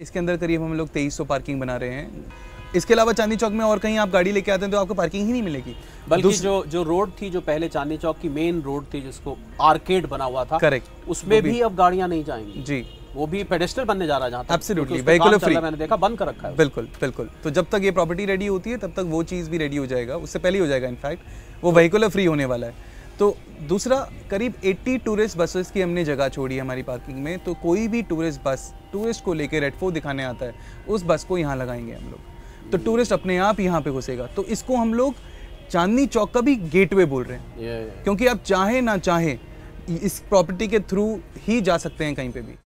इसके अंदर करीब हम लोग तेईस सौ पार्किंग बना रहे हैं इसके अलावा चांदी चौक में और कहीं आप गाड़ी लेके आते हैं तो आपको पार्किंग ही नहीं मिलेगी बल्कि जो जो रोड थी जो पहले चांदी चौक की मेन रोड थी जिसको आर्केड बना हुआ था करेक्ट उसमें भी, अब गाड़ियां नहीं जाएंगी जी वो भी पेडेस्टल बनने जा रहा है एब्सोल्युटली व्हीकल फ्री मैंने देखा बंद कर रखा है बिल्कुल बिल्कुल तो जब तक ये प्रॉपर्टी रेडी होती है तब तक वो चीज़ भी रेडी हो जाएगा उससे पहले हो जाएगा इनफैक्ट वो वहीकुलर फ्री होने वाला है तो दूसरा करीब 80 टूरिस्ट बसेस की हमने जगह छोड़ी है हमारी पार्किंग में तो कोई भी टूरिस्ट बस टूरिस्ट को लेकर रेडफो दिखाने आता है उस बस को यहाँ लगाएंगे हम लोग तो टूरिस्ट अपने आप यहाँ पे घुसेगा तो इसको हम लोग चांदनी चौक का भी गेटवे बोल रहे हैं क्योंकि आप चाहे ना चाहे इस प्रॉपर्टी के थ्रू ही जा सकते हैं कहीं पे भी